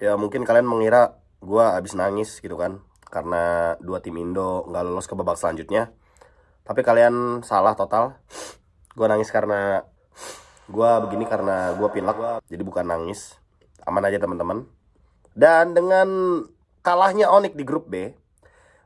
ya mungkin kalian mengira gue abis nangis gitu kan karena dua tim Indo nggak lolos ke babak selanjutnya tapi kalian salah total gue nangis karena gue begini karena gue pilek jadi bukan nangis aman aja teman-teman dan dengan kalahnya Onik di grup B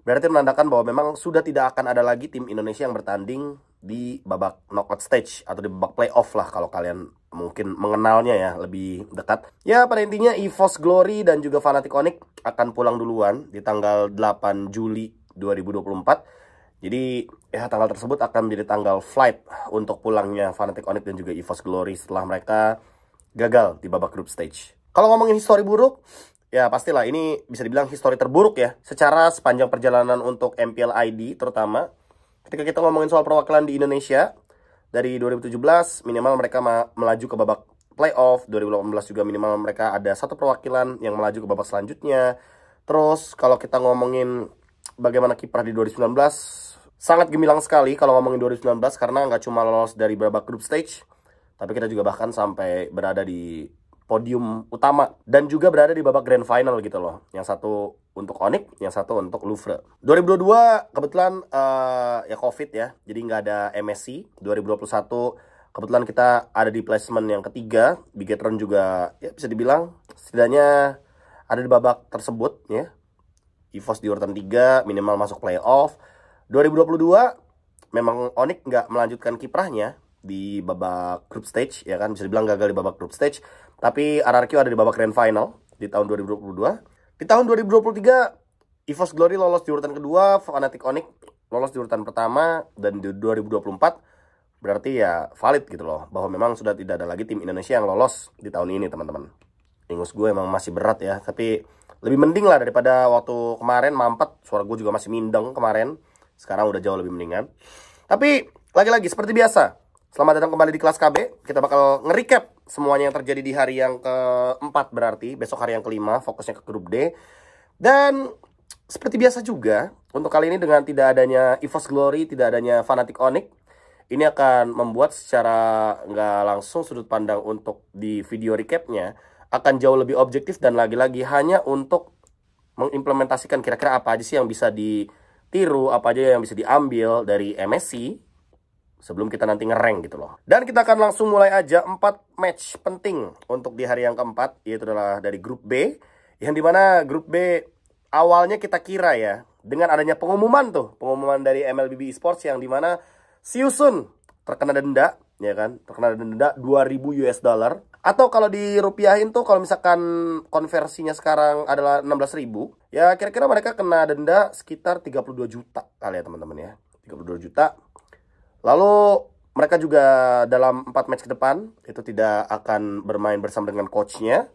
berarti menandakan bahwa memang sudah tidak akan ada lagi tim Indonesia yang bertanding di babak knockout stage atau di babak playoff lah kalau kalian mungkin mengenalnya ya lebih dekat. Ya pada intinya EVOS Glory dan juga Fanatic Onyx akan pulang duluan di tanggal 8 Juli 2024. Jadi ya tanggal tersebut akan menjadi tanggal flight untuk pulangnya Fanatic Onyx dan juga EVOS Glory setelah mereka gagal di babak group stage. Kalau ngomongin histori buruk, ya pastilah ini bisa dibilang histori terburuk ya secara sepanjang perjalanan untuk MPL ID terutama ketika kita ngomongin soal perwakilan di Indonesia dari 2017 minimal mereka melaju ke babak playoff 2018 juga minimal mereka ada satu perwakilan yang melaju ke babak selanjutnya terus kalau kita ngomongin bagaimana kiprah di 2019 sangat gemilang sekali kalau ngomongin 2019 karena nggak cuma lolos dari babak group stage tapi kita juga bahkan sampai berada di podium utama dan juga berada di babak grand final gitu loh. Yang satu untuk Onyx, yang satu untuk Louvre. 2022 kebetulan uh, ya Covid ya. Jadi nggak ada MSC. 2021 kebetulan kita ada di placement yang ketiga. Bigetron juga ya bisa dibilang setidaknya ada di babak tersebut ya. EVOS di urutan 3 minimal masuk playoff. 2022 memang Onyx nggak melanjutkan kiprahnya di babak group stage ya kan bisa dibilang gagal di babak group stage tapi RRQ ada di babak grand final di tahun 2022. Di tahun 2023, EVOS Glory lolos di urutan kedua, Fanatic Onyx lolos di urutan pertama, dan di 2024 berarti ya valid gitu loh. Bahwa memang sudah tidak ada lagi tim Indonesia yang lolos di tahun ini teman-teman. Ingus gue emang masih berat ya, tapi lebih mending lah daripada waktu kemarin mampet. Suara gue juga masih mindeng kemarin. Sekarang udah jauh lebih mendingan. Tapi lagi-lagi seperti biasa, selamat datang kembali di kelas KB. Kita bakal nge-recap semuanya yang terjadi di hari yang keempat berarti besok hari yang kelima fokusnya ke grup D dan seperti biasa juga untuk kali ini dengan tidak adanya EVOS Glory tidak adanya Fanatic Onyx ini akan membuat secara nggak langsung sudut pandang untuk di video recapnya akan jauh lebih objektif dan lagi-lagi hanya untuk mengimplementasikan kira-kira apa aja sih yang bisa ditiru apa aja yang bisa diambil dari MSC sebelum kita nanti ngereng gitu loh. Dan kita akan langsung mulai aja empat match penting untuk di hari yang keempat, yaitu adalah dari grup B, yang dimana grup B awalnya kita kira ya, dengan adanya pengumuman tuh, pengumuman dari MLBB Esports yang dimana Siusun terkena denda, ya kan, terkena denda 2000 US dollar. Atau kalau dirupiahin tuh kalau misalkan konversinya sekarang adalah 16.000, ya kira-kira mereka kena denda sekitar 32 juta kali ya teman-teman ya. 32 juta Lalu mereka juga dalam 4 match ke depan itu tidak akan bermain bersama dengan coachnya.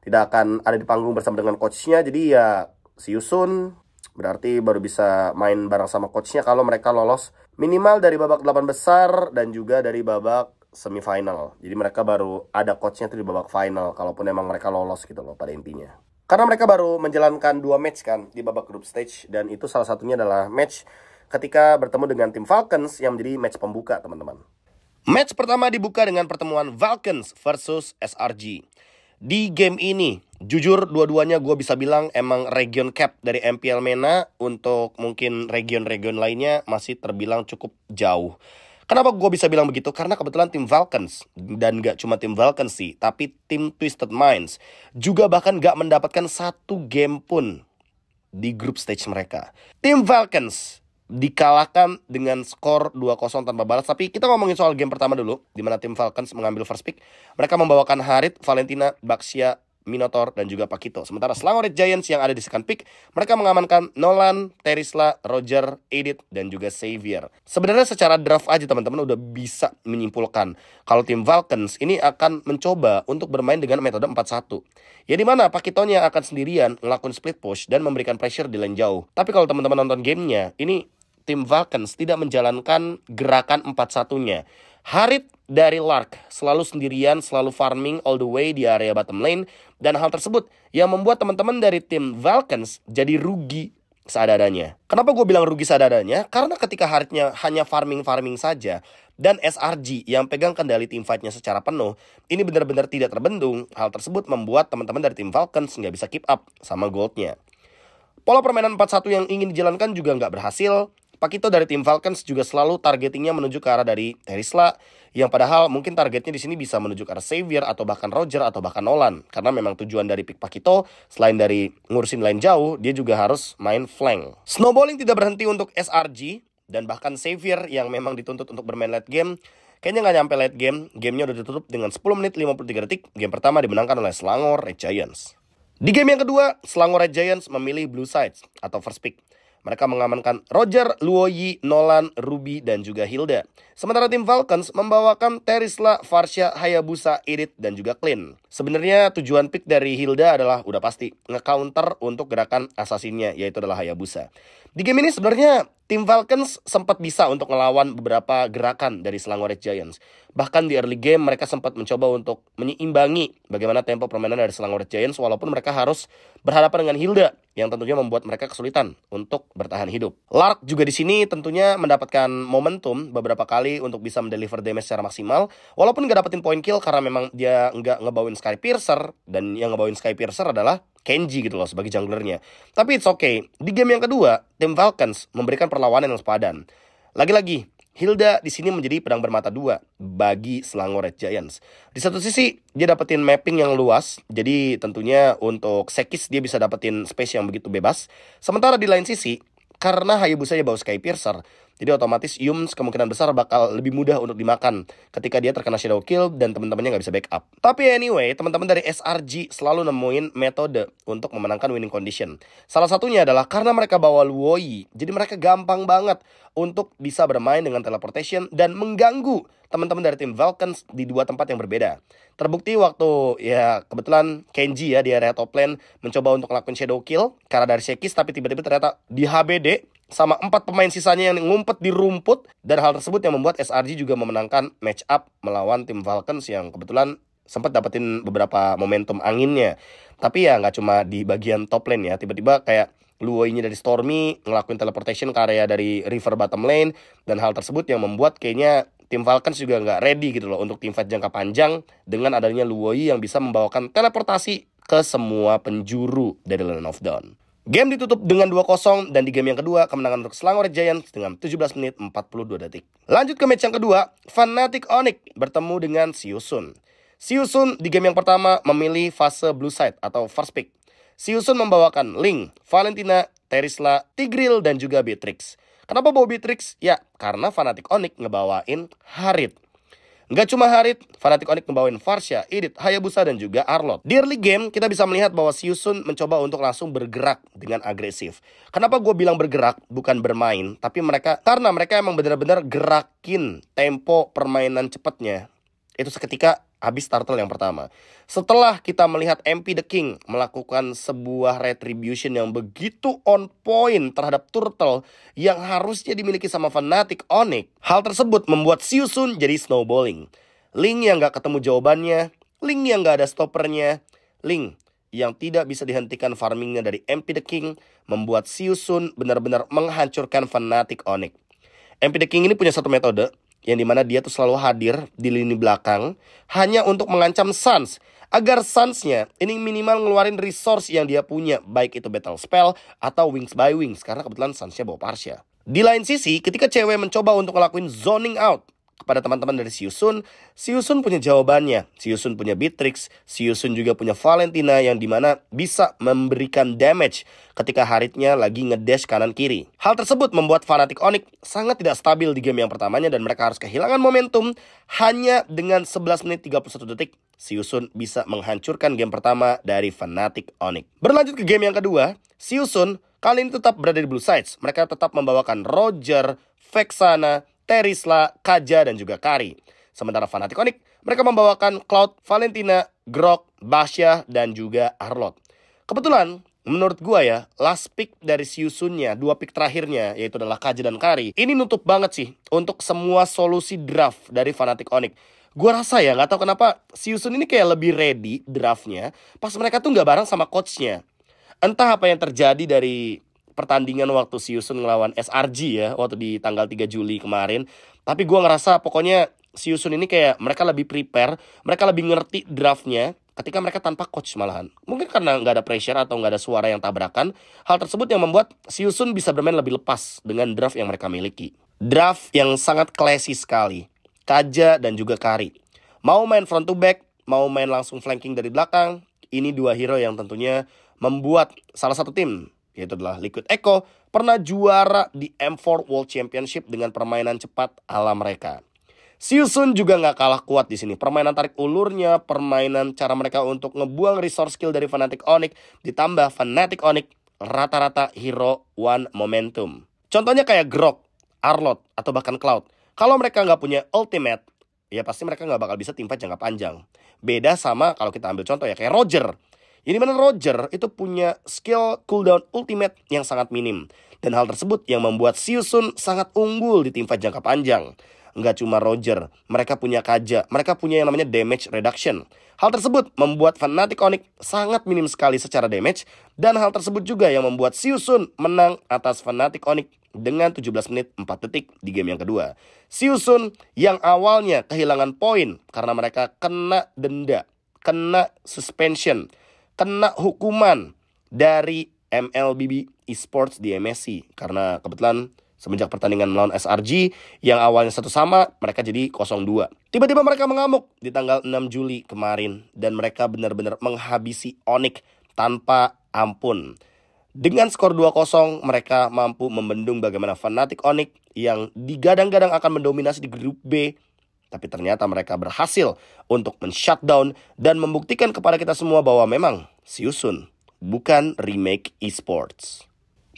Tidak akan ada di panggung bersama dengan coachnya. Jadi ya si Yusun Berarti baru bisa main bareng sama coachnya kalau mereka lolos minimal dari babak 8 besar dan juga dari babak semifinal. Jadi mereka baru ada coachnya itu di babak final. Kalaupun emang mereka lolos gitu loh pada intinya. Karena mereka baru menjalankan dua match kan di babak group stage. Dan itu salah satunya adalah match ketika bertemu dengan tim Falcons yang menjadi match pembuka, teman-teman. Match pertama dibuka dengan pertemuan Falcons versus SRG. Di game ini, jujur dua-duanya gue bisa bilang emang region cap dari MPL MENA untuk mungkin region-region lainnya masih terbilang cukup jauh. Kenapa gue bisa bilang begitu? Karena kebetulan tim Falcons dan gak cuma tim Falcons sih, tapi tim Twisted Minds juga bahkan gak mendapatkan satu game pun di grup stage mereka. Tim Falcons dikalahkan dengan skor 2-0 tanpa balas. Tapi kita ngomongin soal game pertama dulu, di mana tim Falcons mengambil first pick. Mereka membawakan Harit, Valentina, Baxia, Minotaur, dan juga Pakito. Sementara Slangorit Giants yang ada di second pick, mereka mengamankan Nolan, Terisla, Roger, Edith, dan juga Xavier. Sebenarnya secara draft aja teman-teman udah bisa menyimpulkan kalau tim Falcons ini akan mencoba untuk bermain dengan metode 4-1. Ya dimana Pakitonya akan sendirian melakukan split push dan memberikan pressure di lane jauh. Tapi kalau teman-teman nonton gamenya, ini tim Falcons tidak menjalankan gerakan empat satunya. Harit dari Lark selalu sendirian, selalu farming all the way di area bottom lane. Dan hal tersebut yang membuat teman-teman dari tim Falcons jadi rugi seadanya. Kenapa gue bilang rugi seadanya? Karena ketika Haritnya hanya farming-farming saja, dan SRG yang pegang kendali tim fightnya secara penuh, ini benar-benar tidak terbendung. Hal tersebut membuat teman-teman dari tim Falcons nggak bisa keep up sama goldnya. Pola permainan 4-1 yang ingin dijalankan juga nggak berhasil. Pakito dari tim Falcons juga selalu targetingnya menuju ke arah dari Terisla yang padahal mungkin targetnya di sini bisa menuju ke arah Xavier atau bahkan Roger atau bahkan Nolan karena memang tujuan dari pick Pakito selain dari ngurusin lain jauh dia juga harus main flank. Snowballing tidak berhenti untuk SRG dan bahkan Xavier yang memang dituntut untuk bermain late game Kayaknya nggak nyampe late game, gamenya udah ditutup dengan 10 menit 53 detik, game pertama dimenangkan oleh Selangor Red Giants. Di game yang kedua, Selangor Red Giants memilih Blue Sides atau first pick. Mereka mengamankan Roger, Luoyi, Nolan, Ruby, dan juga Hilda. Sementara tim Falcons membawakan Terisla, Farsha, Hayabusa, Irit, dan juga Clint. Sebenarnya tujuan pick dari Hilda adalah udah pasti nge-counter untuk gerakan assassinnya yaitu adalah Hayabusa. Di game ini sebenarnya tim Falcons sempat bisa untuk ngelawan beberapa gerakan dari Selangor Red Giants. Bahkan di early game mereka sempat mencoba untuk menyeimbangi bagaimana tempo permainan dari Selangor Red Giants walaupun mereka harus berhadapan dengan Hilda yang tentunya membuat mereka kesulitan untuk bertahan hidup. Lark juga di sini tentunya mendapatkan momentum beberapa kali untuk bisa mendeliver damage secara maksimal walaupun nggak dapetin point kill karena memang dia nggak ngebawain sky piercer dan yang ngebawain sky piercer adalah Kenji gitu loh sebagai junglernya. Tapi it's okay. Di game yang kedua, tim Falcons memberikan perlawanan yang sepadan. Lagi-lagi, Hilda di sini menjadi pedang bermata dua bagi Selangor Red Giants. Di satu sisi dia dapetin mapping yang luas, jadi tentunya untuk Sekis dia bisa dapetin space yang begitu bebas. Sementara di lain sisi, karena Hayabusa ya bawa sky piercer jadi otomatis Yums kemungkinan besar bakal lebih mudah untuk dimakan ketika dia terkena shadow kill dan teman-temannya nggak bisa backup. Tapi anyway, teman-teman dari SRG selalu nemuin metode untuk memenangkan winning condition. Salah satunya adalah karena mereka bawa Luoyi, jadi mereka gampang banget untuk bisa bermain dengan teleportation dan mengganggu teman-teman dari tim Falcons di dua tempat yang berbeda. Terbukti waktu ya kebetulan Kenji ya di area top lane mencoba untuk melakukan shadow kill karena dari Sekis tapi tiba-tiba ternyata di HBD sama empat pemain sisanya yang ngumpet di rumput dan hal tersebut yang membuat SRG juga memenangkan match up melawan tim Falcons yang kebetulan sempat dapetin beberapa momentum anginnya tapi ya nggak cuma di bagian top lane ya tiba-tiba kayak luoy dari Stormy ngelakuin teleportation ke area dari River Bottom Lane dan hal tersebut yang membuat kayaknya tim Falcons juga nggak ready gitu loh untuk tim fight jangka panjang dengan adanya Luoy yang bisa membawakan teleportasi ke semua penjuru dari Land of Dawn. Game ditutup dengan 2-0 dan di game yang kedua kemenangan untuk Selangor Giants dengan 17 menit 42 detik. Lanjut ke match yang kedua, Fanatic Onyx bertemu dengan Siusun. Siusun di game yang pertama memilih fase blue side atau first pick. Siusun membawakan Link, Valentina, Terisla, Tigril, dan juga Beatrix. Kenapa bawa Beatrix? Ya, karena Fanatic Onyx ngebawain Harith. Nggak cuma Harit, Fanatik Onyx membawain Farsha, Edith, Hayabusa, dan juga Arlot. Di early game, kita bisa melihat bahwa Siusun mencoba untuk langsung bergerak dengan agresif. Kenapa gue bilang bergerak, bukan bermain, tapi mereka, karena mereka emang benar-benar gerakin tempo permainan cepatnya. Itu seketika habis turtle yang pertama. Setelah kita melihat MP The King melakukan sebuah retribution yang begitu on point terhadap turtle yang harusnya dimiliki sama fanatik Onyx. Hal tersebut membuat Siusun jadi snowballing. Link yang gak ketemu jawabannya, Link yang gak ada stoppernya, Link yang tidak bisa dihentikan farmingnya dari MP The King membuat Siusun benar-benar menghancurkan fanatik Onyx. MP The King ini punya satu metode yang dimana dia tuh selalu hadir di lini belakang hanya untuk mengancam Sans agar Sansnya ini minimal ngeluarin resource yang dia punya baik itu battle spell atau wings by wings karena kebetulan Sansnya bawa Parsha. Di lain sisi, ketika cewek mencoba untuk ngelakuin zoning out kepada teman-teman dari Siusun, Siusun punya jawabannya. Siusun punya Beatrix, Siusun juga punya Valentina yang dimana bisa memberikan damage ketika Haritnya lagi ngedash kanan kiri. Hal tersebut membuat Fanatic Onyx sangat tidak stabil di game yang pertamanya dan mereka harus kehilangan momentum hanya dengan 11 menit 31 detik. Siusun bisa menghancurkan game pertama dari Fnatic Onyx. Berlanjut ke game yang kedua, Siusun kali ini tetap berada di Blue Sides. Mereka tetap membawakan Roger, Vexana, Terisla, Kaja, dan juga Kari. Sementara Fanatik Fanatikonik, mereka membawakan Cloud, Valentina, Grok, Basya, dan juga Arlot. Kebetulan, menurut gua ya, last pick dari Siusunnya, dua pick terakhirnya, yaitu adalah Kaja dan Kari. Ini nutup banget sih untuk semua solusi draft dari Fanatik Onyx. Gua rasa ya, gak tau kenapa Siusun ini kayak lebih ready draftnya, pas mereka tuh gak bareng sama coachnya. Entah apa yang terjadi dari pertandingan waktu si Yusun ngelawan SRG ya waktu di tanggal 3 Juli kemarin. Tapi gue ngerasa pokoknya si Yusun ini kayak mereka lebih prepare, mereka lebih ngerti draftnya ketika mereka tanpa coach malahan. Mungkin karena nggak ada pressure atau nggak ada suara yang tabrakan, hal tersebut yang membuat si Yusun bisa bermain lebih lepas dengan draft yang mereka miliki. Draft yang sangat classy sekali. Kaja dan juga Kari. Mau main front to back, mau main langsung flanking dari belakang, ini dua hero yang tentunya membuat salah satu tim yaitu adalah Liquid Echo, pernah juara di M4 World Championship dengan permainan cepat ala mereka. Siusun juga nggak kalah kuat di sini. Permainan tarik ulurnya, permainan cara mereka untuk ngebuang resource skill dari Fnatic Onyx, ditambah Fnatic Onyx rata-rata hero one momentum. Contohnya kayak Grok, Arlot, atau bahkan Cloud. Kalau mereka nggak punya ultimate, ya pasti mereka nggak bakal bisa timpa jangka panjang. Beda sama kalau kita ambil contoh ya kayak Roger. Jadi mana Roger itu punya skill cooldown ultimate yang sangat minim. Dan hal tersebut yang membuat Siusun sangat unggul di tim fight jangka panjang. Nggak cuma Roger, mereka punya Kaja, mereka punya yang namanya damage reduction. Hal tersebut membuat Fnatic Onyx sangat minim sekali secara damage dan hal tersebut juga yang membuat Siusun menang atas Fnatic Onyx dengan 17 menit 4 detik di game yang kedua. Siusun yang awalnya kehilangan poin karena mereka kena denda, kena suspension kena hukuman dari MLBB Esports di MSC karena kebetulan semenjak pertandingan melawan SRG yang awalnya satu sama mereka jadi 0-2. Tiba-tiba mereka mengamuk di tanggal 6 Juli kemarin dan mereka benar-benar menghabisi Onyx tanpa ampun. Dengan skor 2-0 mereka mampu membendung bagaimana fanatik Onyx yang digadang-gadang akan mendominasi di grup B tapi ternyata mereka berhasil untuk men-shutdown dan membuktikan kepada kita semua bahwa memang Siusun bukan remake esports.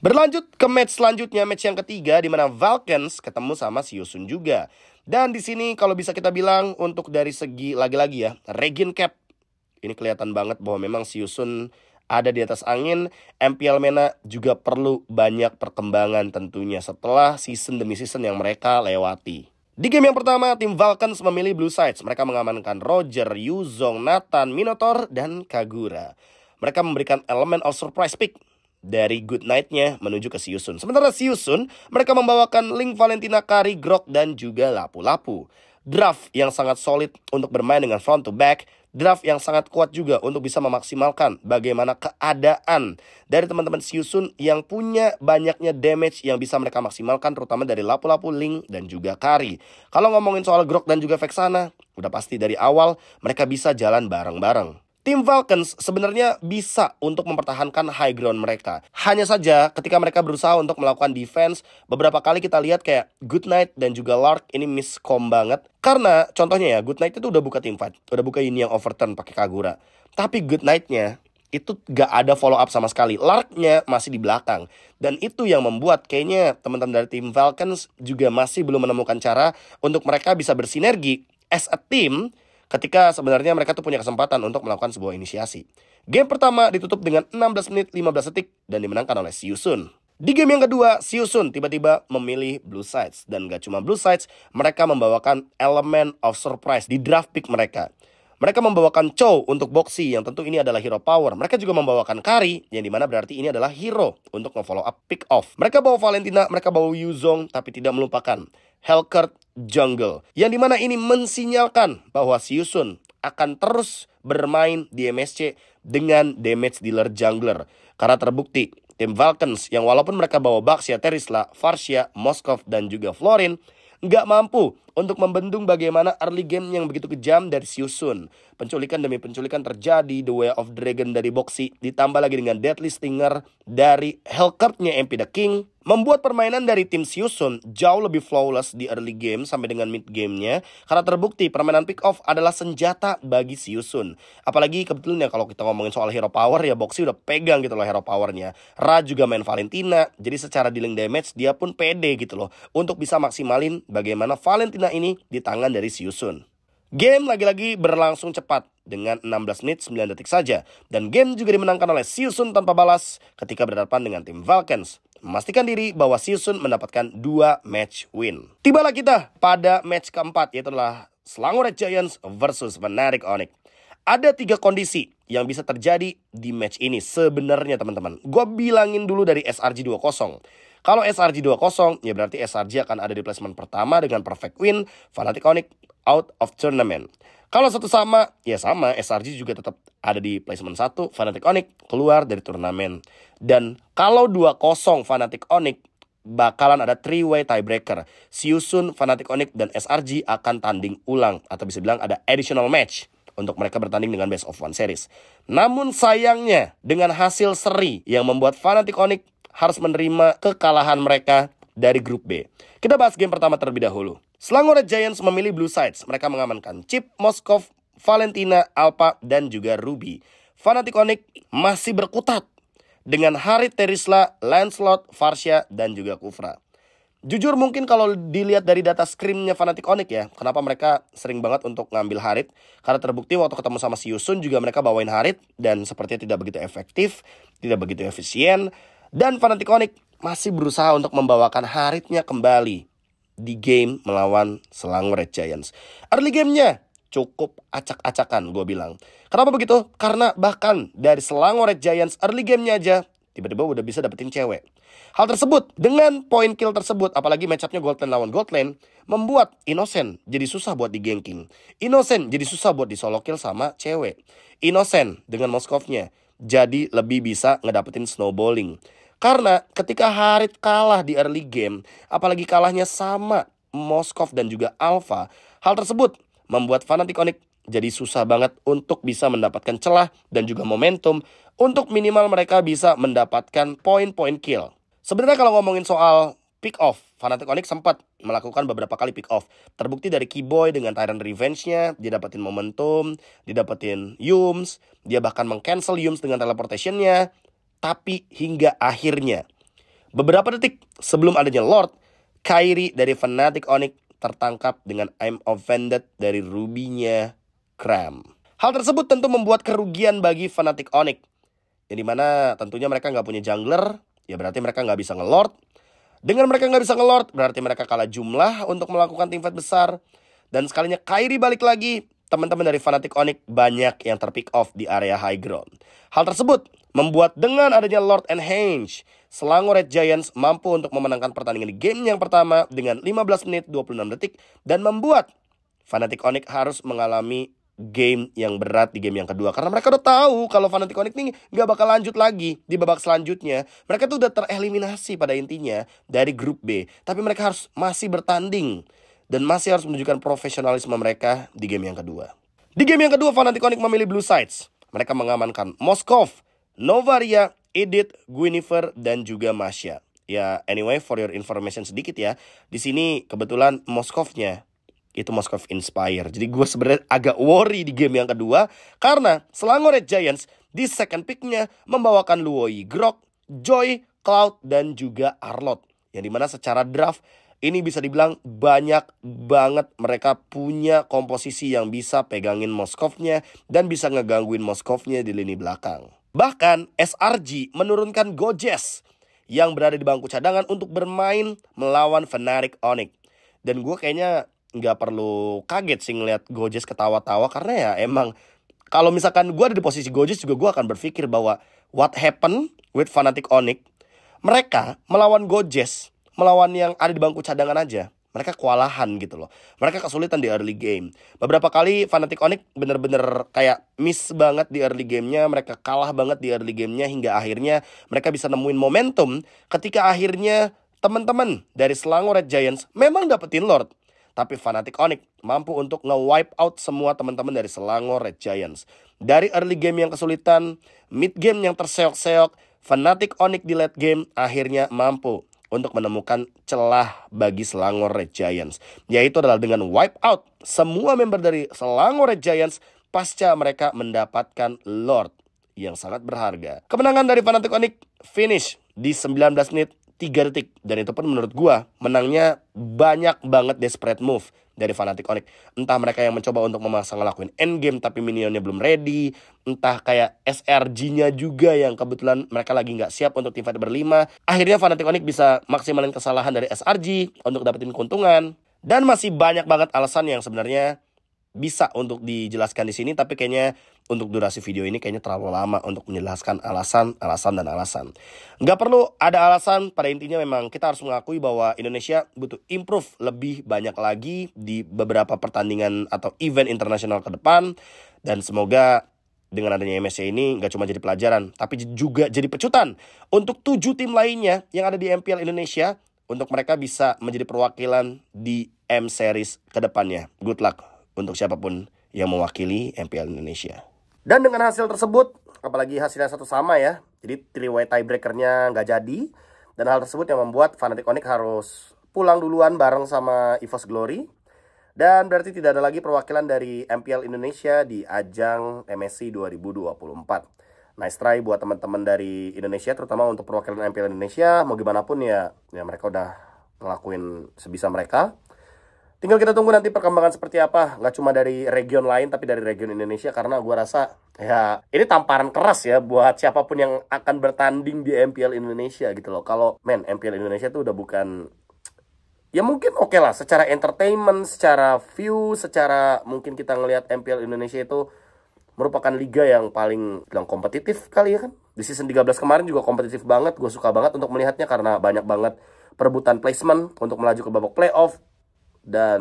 Berlanjut ke match selanjutnya, match yang ketiga di mana Falcons ketemu sama Siusun juga. Dan di sini kalau bisa kita bilang untuk dari segi lagi-lagi ya, Regin Cap. Ini kelihatan banget bahwa memang Siusun ada di atas angin. MPL Mena juga perlu banyak perkembangan tentunya setelah season demi season yang mereka lewati. Di game yang pertama, tim Falcons memilih Blue Sides. Mereka mengamankan Roger, Yuzong, Nathan, Minotaur, dan Kagura. Mereka memberikan elemen of surprise pick dari Good Night-nya menuju ke Siusun. Sementara Siusun, mereka membawakan Link Valentina Kari, Grok, dan juga Lapu-Lapu draft yang sangat solid untuk bermain dengan front to back, draft yang sangat kuat juga untuk bisa memaksimalkan bagaimana keadaan dari teman-teman Siusun yang punya banyaknya damage yang bisa mereka maksimalkan terutama dari lapu-lapu Link dan juga Kari. Kalau ngomongin soal Grok dan juga Vexana, udah pasti dari awal mereka bisa jalan bareng-bareng. Tim Falcons sebenarnya bisa untuk mempertahankan high ground mereka. Hanya saja ketika mereka berusaha untuk melakukan defense, beberapa kali kita lihat kayak Goodnight dan juga Lark ini miskom banget. Karena contohnya ya, Goodnight itu udah buka tim fight, udah buka ini yang overturn pakai Kagura. Tapi Goodnight-nya itu gak ada follow up sama sekali. Larknya masih di belakang. Dan itu yang membuat kayaknya teman-teman dari tim Falcons juga masih belum menemukan cara untuk mereka bisa bersinergi as a team ketika sebenarnya mereka tuh punya kesempatan untuk melakukan sebuah inisiasi. Game pertama ditutup dengan 16 menit 15 detik dan dimenangkan oleh Siusun. Di game yang kedua, Siusun tiba-tiba memilih Blue Sides. Dan gak cuma Blue Sides, mereka membawakan elemen of surprise di draft pick mereka. Mereka membawakan Cho untuk Boxy yang tentu ini adalah hero power. Mereka juga membawakan Kari yang dimana berarti ini adalah hero untuk nge-follow up pick off. Mereka bawa Valentina, mereka bawa Yuzong tapi tidak melupakan. Helkert Jungle. Yang dimana ini mensinyalkan bahwa Siusun akan terus bermain di MSC dengan damage dealer jungler. Karena terbukti tim Falcons yang walaupun mereka bawa Baxia Terisla, Farsia, Moskov dan juga Florin nggak mampu untuk membendung bagaimana early game yang begitu kejam dari Siusun. Penculikan demi penculikan terjadi. The Way of Dragon dari Boxy. Ditambah lagi dengan Deadly Stinger dari Hellcurt-nya MP The King. Membuat permainan dari tim Siusun jauh lebih flawless di early game sampai dengan mid gamenya karena terbukti permainan pick off adalah senjata bagi Siusun. Apalagi kebetulan ya kalau kita ngomongin soal hero power ya Boxy udah pegang gitu loh hero powernya. Ra juga main Valentina, jadi secara dealing damage dia pun pede gitu loh untuk bisa maksimalin bagaimana Valentina ini di tangan dari Siusun. Game lagi-lagi berlangsung cepat dengan 16 menit 9 detik saja dan game juga dimenangkan oleh Siusun tanpa balas ketika berhadapan dengan tim Falcons. Memastikan diri bahwa Siusun mendapatkan 2 match win. Tibalah kita pada match keempat yaitu adalah Selangor Red Giants versus Menarik Onyx. Ada tiga kondisi yang bisa terjadi di match ini sebenarnya teman-teman. Gue bilangin dulu dari SRG 20. Kalau SRG 20 ya berarti SRG akan ada di placement pertama dengan perfect win. Fanatic Onyx out of tournament. Kalau satu sama, ya sama, SRG juga tetap ada di placement satu. Fnatic Onyx keluar dari turnamen. Dan kalau dua kosong, Fnatic Onyx, bakalan ada three-way tiebreaker. Siusun, Fnatic Onyx, dan SRG akan tanding ulang, atau bisa bilang ada additional match untuk mereka bertanding dengan best of one series. Namun sayangnya, dengan hasil seri yang membuat Fnatic Onyx harus menerima kekalahan mereka dari grup B. Kita bahas game pertama terlebih dahulu. Selangor Giants memilih Blue Sides. Mereka mengamankan Chip, Moskov, Valentina, Alpa, dan juga Ruby. Fanatikonik masih berkutat dengan Harit Terisla, Lancelot, Farsha, dan juga Kufra. Jujur mungkin kalau dilihat dari data scrimnya Fanatic Onyx ya, kenapa mereka sering banget untuk ngambil Harit? Karena terbukti waktu ketemu sama si Yusun juga mereka bawain Harit dan sepertinya tidak begitu efektif, tidak begitu efisien. Dan Fanatic Onyx masih berusaha untuk membawakan Haritnya kembali di game melawan Selangor Red Giants. Early gamenya cukup acak-acakan gue bilang. Kenapa begitu? Karena bahkan dari Selangor Red Giants early gamenya aja tiba-tiba udah bisa dapetin cewek. Hal tersebut dengan point kill tersebut apalagi matchupnya Goldland lawan Goldland membuat Innocent jadi susah buat digengking. Innocent jadi susah buat disolo kill sama cewek. Innocent dengan Moskovnya jadi lebih bisa ngedapetin snowballing. Karena ketika Harit kalah di early game, apalagi kalahnya sama Moskov dan juga Alpha, hal tersebut membuat fanatik Onyx jadi susah banget untuk bisa mendapatkan celah dan juga momentum untuk minimal mereka bisa mendapatkan poin-poin kill. Sebenarnya kalau ngomongin soal pick off. Fnatic Onyx sempat melakukan beberapa kali pick off. Terbukti dari Keyboy dengan Tyrant Revenge-nya, dia dapetin momentum, dia dapetin Yums, dia bahkan mengcancel Yums dengan teleportation-nya tapi hingga akhirnya. Beberapa detik sebelum adanya Lord, Kairi dari Fanatic Onyx tertangkap dengan I'm Offended dari Rubinya Kram. Hal tersebut tentu membuat kerugian bagi Fanatic Onyx. Yang dimana tentunya mereka nggak punya jungler, ya berarti mereka nggak bisa ngelord. Dengan mereka nggak bisa ngelord, berarti mereka kalah jumlah untuk melakukan fight besar. Dan sekalinya Kairi balik lagi, teman-teman dari Fanatic Onyx banyak yang terpick off di area high ground. Hal tersebut membuat dengan adanya Lord and Henge, Selangor Red Giants mampu untuk memenangkan pertandingan di game yang pertama dengan 15 menit 26 detik dan membuat Fanatic Onyx harus mengalami game yang berat di game yang kedua karena mereka udah tahu kalau Fanatic Onyx ini nggak bakal lanjut lagi di babak selanjutnya mereka tuh udah tereliminasi pada intinya dari grup B tapi mereka harus masih bertanding dan masih harus menunjukkan profesionalisme mereka di game yang kedua di game yang kedua Fanatic Onyx memilih Blue Sides mereka mengamankan Moskov Novaria, Edith, Guinevere, dan juga Masya. Ya, anyway, for your information sedikit ya. Di sini kebetulan Moskovnya itu Moskov Inspire. Jadi gue sebenarnya agak worry di game yang kedua karena Selangor Red Giants di second picknya membawakan Luoyi, Grok, Joy, Cloud, dan juga Arlot. Yang dimana secara draft ini bisa dibilang banyak banget mereka punya komposisi yang bisa pegangin Moskovnya dan bisa ngegangguin Moskovnya di lini belakang. Bahkan SRG menurunkan Gojes yang berada di bangku cadangan untuk bermain melawan Fnatic Onyx. Dan gue kayaknya nggak perlu kaget sih ngeliat Gojes ketawa-tawa karena ya emang kalau misalkan gue ada di posisi Gojes juga gue akan berpikir bahwa what happened with Fnatic Onyx mereka melawan Gojes melawan yang ada di bangku cadangan aja mereka kewalahan gitu loh. Mereka kesulitan di early game. Beberapa kali Fnatic Onyx bener-bener kayak miss banget di early gamenya, mereka kalah banget di early gamenya hingga akhirnya mereka bisa nemuin momentum ketika akhirnya teman-teman dari Selangor Red Giants memang dapetin Lord. Tapi Fnatic Onyx mampu untuk nge-wipe out semua teman-teman dari Selangor Red Giants. Dari early game yang kesulitan, mid game yang terseok-seok, Fnatic Onyx di late game akhirnya mampu untuk menemukan celah bagi Selangor Red Giants. Yaitu adalah dengan wipe out semua member dari Selangor Red Giants pasca mereka mendapatkan Lord yang sangat berharga. Kemenangan dari Fanatic Onyx finish di 19 menit 3 detik. Dan itu pun menurut gua menangnya banyak banget desperate move dari Fnatic Onyx. Entah mereka yang mencoba untuk memaksa ngelakuin endgame tapi minionnya belum ready. Entah kayak SRG-nya juga yang kebetulan mereka lagi nggak siap untuk tim fight berlima. Akhirnya Fnatic Onyx bisa maksimalin kesalahan dari SRG untuk dapetin keuntungan. Dan masih banyak banget alasan yang sebenarnya bisa untuk dijelaskan di sini tapi kayaknya untuk durasi video ini kayaknya terlalu lama untuk menjelaskan alasan, alasan dan alasan. Nggak perlu ada alasan, pada intinya memang kita harus mengakui bahwa Indonesia butuh improve lebih banyak lagi di beberapa pertandingan atau event internasional ke depan dan semoga dengan adanya MSC ini nggak cuma jadi pelajaran tapi juga jadi pecutan untuk tujuh tim lainnya yang ada di MPL Indonesia untuk mereka bisa menjadi perwakilan di M Series kedepannya. Good luck untuk siapapun yang mewakili MPL Indonesia. Dan dengan hasil tersebut, apalagi hasilnya satu sama ya, jadi three-way tiebreakernya nggak jadi, dan hal tersebut yang membuat Fanatic Onyx harus pulang duluan bareng sama EVOS Glory. Dan berarti tidak ada lagi perwakilan dari MPL Indonesia di ajang MSC 2024. Nice try buat teman-teman dari Indonesia, terutama untuk perwakilan MPL Indonesia. Mau gimana pun ya, ya mereka udah ngelakuin sebisa mereka. Tinggal kita tunggu nanti perkembangan seperti apa. Nggak cuma dari region lain, tapi dari region Indonesia. Karena gue rasa, ya ini tamparan keras ya buat siapapun yang akan bertanding di MPL Indonesia gitu loh. Kalau, men, MPL Indonesia tuh udah bukan... Ya mungkin oke okay lah, secara entertainment, secara view, secara mungkin kita ngelihat MPL Indonesia itu merupakan liga yang paling bilang kompetitif kali ya kan. Di season 13 kemarin juga kompetitif banget, gue suka banget untuk melihatnya karena banyak banget perebutan placement untuk melaju ke babak playoff dan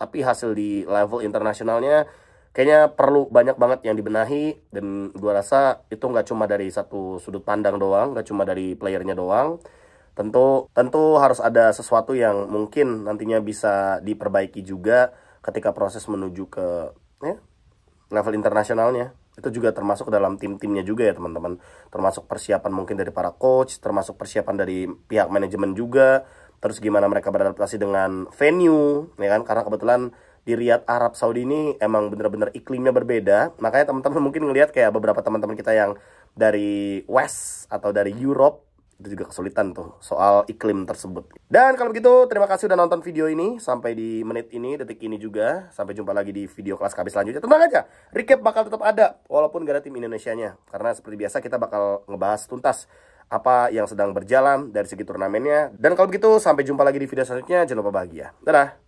tapi hasil di level internasionalnya kayaknya perlu banyak banget yang dibenahi dan gua rasa itu nggak cuma dari satu sudut pandang doang nggak cuma dari playernya doang tentu tentu harus ada sesuatu yang mungkin nantinya bisa diperbaiki juga ketika proses menuju ke ya, level internasionalnya itu juga termasuk dalam tim-timnya juga ya teman-teman termasuk persiapan mungkin dari para coach termasuk persiapan dari pihak manajemen juga terus gimana mereka beradaptasi dengan venue ya kan karena kebetulan di Riyadh Arab Saudi ini emang bener-bener iklimnya berbeda makanya teman-teman mungkin ngelihat kayak beberapa teman-teman kita yang dari West atau dari Europe itu juga kesulitan tuh soal iklim tersebut. Dan kalau begitu terima kasih udah nonton video ini sampai di menit ini detik ini juga sampai jumpa lagi di video kelas KB selanjutnya. Tenang aja, recap bakal tetap ada walaupun gak ada tim Indonesia-nya karena seperti biasa kita bakal ngebahas tuntas apa yang sedang berjalan dari segi turnamennya. Dan kalau begitu sampai jumpa lagi di video selanjutnya. Jangan lupa bahagia. Dadah.